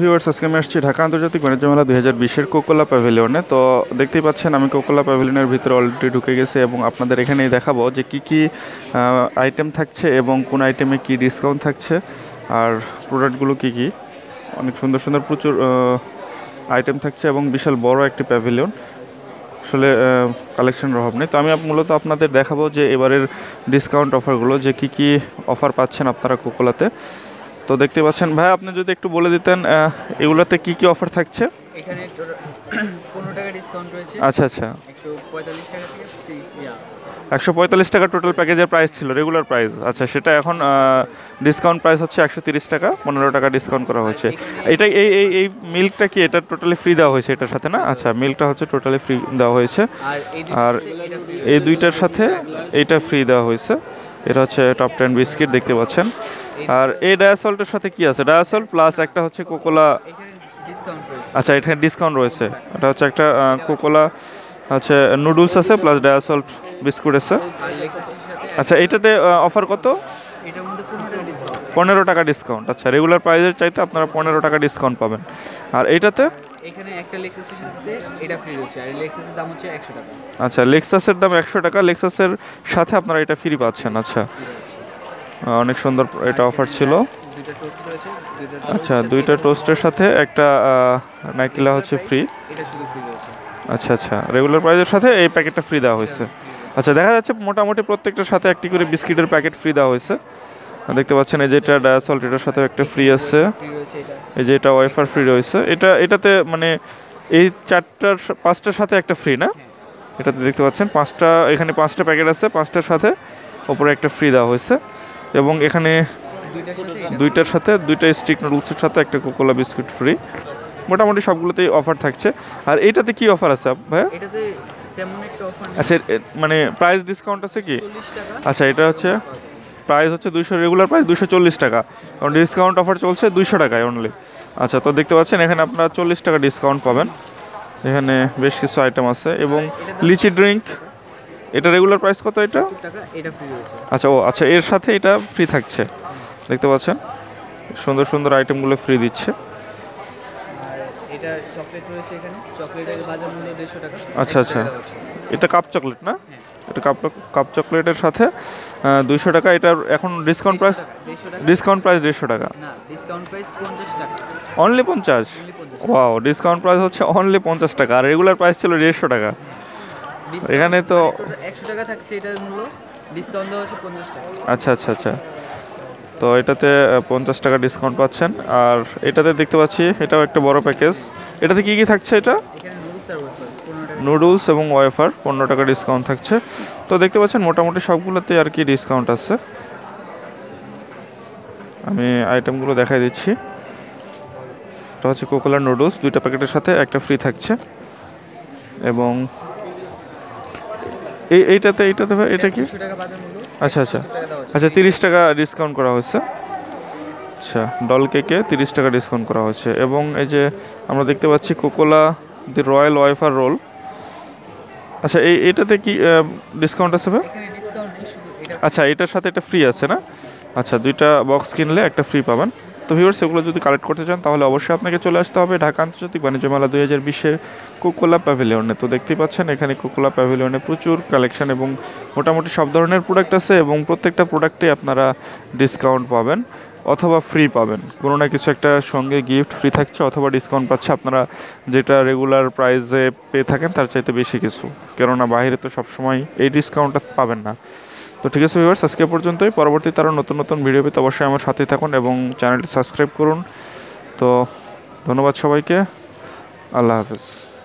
Viewers আজকে আমি আসছি ঢাকা আন্তর্জাতিক বাণিজ্য মেলা দুই হাজার বিশের কোকোলা প্যাভিলিয়নে তো দেখতেই পাচ্ছেন আমি কোকোলা প্যাভিলিয়নের ভিতরে অলরেডি ঢুকে গেছি এবং আপনাদের এখানেই দেখাবো যে কি কি আইটেম থাকছে এবং কোন আইটেমে কি ডিসকাউন্ট থাকছে আর প্রোডাক্টগুলো কি কি অনেক সুন্দর সুন্দর প্রচুর আইটেম থাকছে এবং বিশাল বড় একটি প্যাভিলিয়ন আসলে কালেকশন অভাব নেই তো আমি মূলত আপনাদের দেখাবো যে এবারের ডিসকাউন্ট অফারগুলো যে কি কি অফার পাচ্ছেন আপনারা কোকোলাতে তো দেখতে পাচ্ছেন ভাই আপনি যদি একটু বলে দিতেন এগুলোতে কি কি অফার থাকছে এখানে টাকা ডিসকাউন্ট আচ্ছা আচ্ছা একশো পঁয়তাল্লিশ টাকা টোটাল প্যাকেজের প্রাইস ছিল রেগুলার প্রাইস আচ্ছা সেটা এখন ডিসকাউন্ট প্রাইস হচ্ছে একশো তিরিশ টাকা পনেরো টাকা ডিসকাউন্ট করা হয়েছে এটা এই এই এই মিল্কটা কি এটা টোটালি ফ্রি দেওয়া হয়েছে এটার সাথে না আচ্ছা মিল্কটা হচ্ছে টোটালি ফ্রি দেওয়া হয়েছে আর এই দুইটার সাথে এইটা ফ্রি দেওয়া হয়েছে এটা হচ্ছে টপ টেন বিস্কিট দেখতে পাচ্ছেন আর এই ডায়াসল্টের সাথে কি আছে ডায়াসল প্লাস একটা হচ্ছে কোকোলা আচ্ছা এখানে ডিসকাউন্ট রয়েছে এটা হচ্ছে একটা কোকোলা আচ্ছা নুডলস আছে প্লাস ডায়াসল্ট বিস্কুট আছে আচ্ছা এইটাতে অফার কত পনেরো টাকা ডিসকাউন্ট আচ্ছা রেগুলার প্রাইসের চাইতে আপনারা পনেরো টাকা ডিসকাউন্ট পাবেন আর এইটাতে এখানে একটা লেক্সাসের সাথে এটা ফ্রি রয়েছে আর লেক্সাসের দাম হচ্ছে একশো টাকা আচ্ছা লেক্সাসের দাম একশো টাকা লেক্সাসের সাথে আপনারা এটা ফ্রি পাচ্ছেন আচ্ছা অনেক সুন্দর এটা অফার ছিল আচ্ছা দুইটা টোস্টের সাথে একটা নাইকিলা হচ্ছে ফ্রি আচ্ছা আচ্ছা রেগুলার প্রাইজের সাথে এই প্যাকেটটা ফ্রি দেওয়া হয়েছে আচ্ছা দেখা যাচ্ছে মোটামুটি প্রত্যেকটার সাথে একটি করে বিস্কিটের প্যাকেট ফ্রি দেওয়া হয়েছে দেখতে পাচ্ছেন এই যেটা ডায়াসল্ট এটার সাথে একটা ফ্রি আছে এই যে এটা ওয়াইফার ফ্রি রয়েছে এটা এটাতে মানে এই চারটার পাঁচটার সাথে একটা ফ্রি না এটাতে দেখতে পাচ্ছেন পাঁচটা এখানে পাঁচটা প্যাকেট আছে পাঁচটার সাথে ওপরে একটা ফ্রি দেওয়া হয়েছে এবং এখানে দুইটার সাথে দুইটা স্টিক নুডলসের সাথে একটা কোকোলা বিস্কুট ফ্রি মোটামুটি সবগুলোতেই অফার থাকছে আর এইটাতে কি অফার আছে ভাইয়া আচ্ছা মানে প্রাইস ডিসকাউন্ট আছে কি আচ্ছা এটা হচ্ছে প্রাইস হচ্ছে দুশো রেগুলার প্রাইস দুশো চল্লিশ টাকা কারণ ডিসকাউন্ট অফার চলছে দুশো টাকায় অনলি আচ্ছা তো দেখতে পাচ্ছেন এখানে আপনারা চল্লিশ টাকা ডিসকাউন্ট পাবেন এখানে বেশ কিছু আইটেম আছে এবং লিচি ড্রিঙ্ক এটা রেগুলার প্রাইস কত এটা আচ্ছা ও আচ্ছা এর সাথে এটা ফ্রি থাকছে দেখতে পাচ্ছেন সুন্দর সুন্দর আইটেমগুলো ফ্রি দিচ্ছে এটা চকলেট রয়েছে এখানে চকলেটের বাজার মূল্য দেড়শো টাকা আচ্ছা আচ্ছা এটা কাপ চকলেট না হ্যাঁ। এটা কাপ কাপ চকলেটের সাথে দুইশো টাকা এটার এখন ডিসকাউন্ট প্রাইস ডিসকাউন্ট প্রাইস দেড়শো টাকা ডিসকাউন্ট প্রাইস পঞ্চাশ টাকা অনলি পঞ্চাশ ওয়াও ডিসকাউন্ট প্রাইস হচ্ছে অনলি পঞ্চাশ টাকা আর রেগুলার প্রাইস ছিল দেড়শো টাকা এখানে তো মানে একশো টাকা থাকছে এটার মূল্য ডিসকাউন্ট দেওয়া হচ্ছে পঞ্চাশ টাকা আচ্ছা আচ্ছা আচ্ছা তো এটাতে পঞ্চাশ টাকা ডিসকাউন্ট পাচ্ছেন আর এটাতে দেখতে পাচ্ছি এটাও একটা বড় প্যাকেজ এটাতে কি কি থাকছে এটা নুডলস এবং ওয়েফার পনেরো টাকা ডিসকাউন্ট থাকছে তো দেখতে পাচ্ছেন মোটামুটি সবগুলোতে আর কি ডিসকাউন্ট আছে আমি আইটেমগুলো দেখাই দিচ্ছি এটা হচ্ছে কোকোলা নুডলস দুইটা প্যাকেটের সাথে একটা ফ্রি থাকছে এবং এইটাতে এইটাতে এটা কি আচ্ছা আচ্ছা আচ্ছা তিরিশ টাকা ডিসকাউন্ট করা হয়েছে আচ্ছা ডল কেকে তিরিশ টাকা ডিসকাউন্ট করা হয়েছে এবং এই যে আমরা দেখতে পাচ্ছি Kokola the royal wafer roll আচ্ছা এই এটাতে কি ডিসকাউন্ট আছে ভাই আচ্ছা এটার সাথে এটা ফ্রি আছে না আচ্ছা দুইটা বক্স কিনলে একটা ফ্রি পাবেন তো ভিউয়ার্স এগুলো যদি কালেক্ট করতে চান তাহলে অবশ্যই আপনাকে চলে আসতে হবে ঢাকা আন্তর্জাতিক বাণিজ্য মেলা দুই হাজার বিশের কোকোলা প্যাভিলিয়নে তো দেখতেই পাচ্ছেন এখানে কোকোলা প্যাভিলিয়নে প্রচুর কালেকশন এবং মোটামুটি সব ধরনের প্রোডাক্ট আছে এবং প্রত্যেকটা প্রোডাক্টে আপনারা ডিসকাউন্ট পাবেন অথবা ফ্রি পাবেন কোনো না কিছু একটা সঙ্গে গিফট ফ্রি থাকছে অথবা ডিসকাউন্ট পাচ্ছে আপনারা যেটা রেগুলার প্রাইসে পেয়ে থাকেন তার চাইতে বেশি কিছু কেননা বাইরে তো সবসময় এই ডিসকাউন্টটা পাবেন না তো ঠিক আছে ভিভার আজকে পর্যন্তই পরবর্তী আরও নতুন নতুন ভিডিও পেতে অবশ্যই আমার সাথে থাকুন এবং চ্যানেলটি সাবস্ক্রাইব করুন তো ধন্যবাদ সবাইকে আল্লাহ হাফেজ